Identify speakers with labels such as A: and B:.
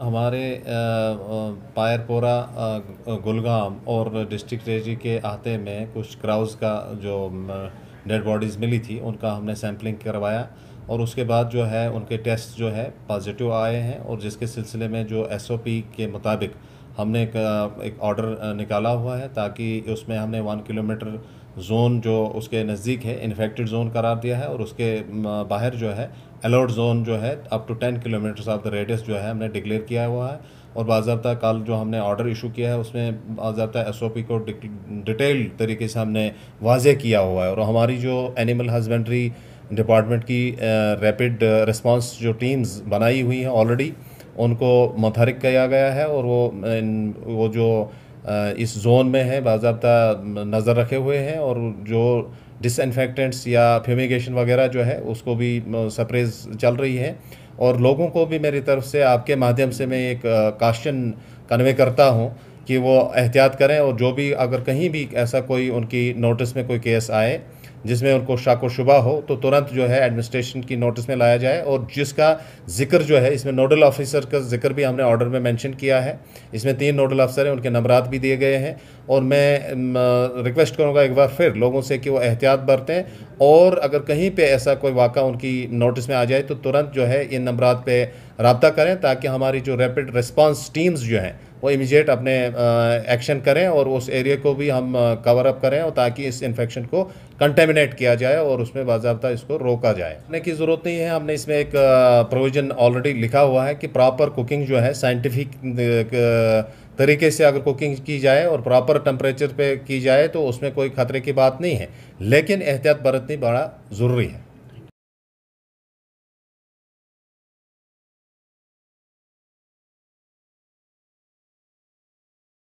A: हमारे पायरपोरा गुलगाम और डिस्ट्रिक्ट रेजी के आते में कुछ क्राउज का जो डेड बॉडीज़ मिली थी उनका हमने सैम्पलिंग करवाया और उसके बाद जो है उनके टेस्ट जो है पॉजिटिव आए हैं और जिसके सिलसिले में जो एसओपी के मुताबिक हमने एक, एक ऑर्डर निकाला हुआ है ताकि उसमें हमने वन किलोमीटर जोन जो उसके नज़दीक है इन्फेक्टेड जोन करार दिया है और उसके बाहर जो है अलर्ट जोन जो है up to ten kilometres of the radius जो है हमने डिक्लेयर किया हुआ है और बाबा कल जो हमने ऑर्डर इशू किया है उसमें बाबा एस ओ पी को डिटेल तरीके से हमने वाजह किया हुआ है और हमारी जो एनिमल हस्बेंड्री डिपार्टमेंट की रैपिड रिस्पांस जो टीम्स बनाई हुई हैं ऑलरेडी उनको मुतहरक किया गया है और वो वो जो इस जोन में है बाबा नज़र रखे हुए हैं और जो डिसइनफेक्टेंट्स या फ्यूमिगेशन वगैरह जो है उसको भी सप्रेज चल रही है और लोगों को भी मेरी तरफ से आपके माध्यम से मैं एक काशन कन्वे करता हूँ कि वो एहतियात करें और जो भी अगर कहीं भी ऐसा कोई उनकी नोटिस में कोई केस आए जिसमें उनको शक व शुबा हो तो तुरंत जो है एडमिनिस्ट्रेशन की नोटिस में लाया जाए और जिसका जिक्र जो है इसमें नोडल ऑफिसर का जिक्र भी हमने ऑर्डर में मेंशन किया है इसमें तीन नोडल अफसर हैं उनके नंबरात भी दिए गए हैं और मैं रिक्वेस्ट करूँगा एक बार फिर लोगों से कि वो एहतियात बरतें और अगर कहीं पर ऐसा कोई वाक़ा उनकी नोटिस में आ जाए तो तुरंत जो है इन नंबरात पर रबता करें ताकि हमारी जो रैपिड रिस्पांस टीम्स जो हैं वो इमीजिएट अपने एक्शन करें और उस एरिया को भी हम कवर अप करें और ताकि इस इन्फेक्शन को कंटेमिनेट किया जाए और उसमें बाबा इसको रोका जाए करने की ज़रूरत नहीं है हमने इसमें एक प्रोविज़न ऑलरेडी लिखा हुआ है कि प्रॉपर कुकिंग जो है साइंटिफिक तरीके से अगर कुकिंग की जाए और प्रॉपर टम्परेचर पर की जाए तो उसमें कोई ख़तरे की बात नहीं है लेकिन एहतियात बरतनी बड़ा ज़रूरी है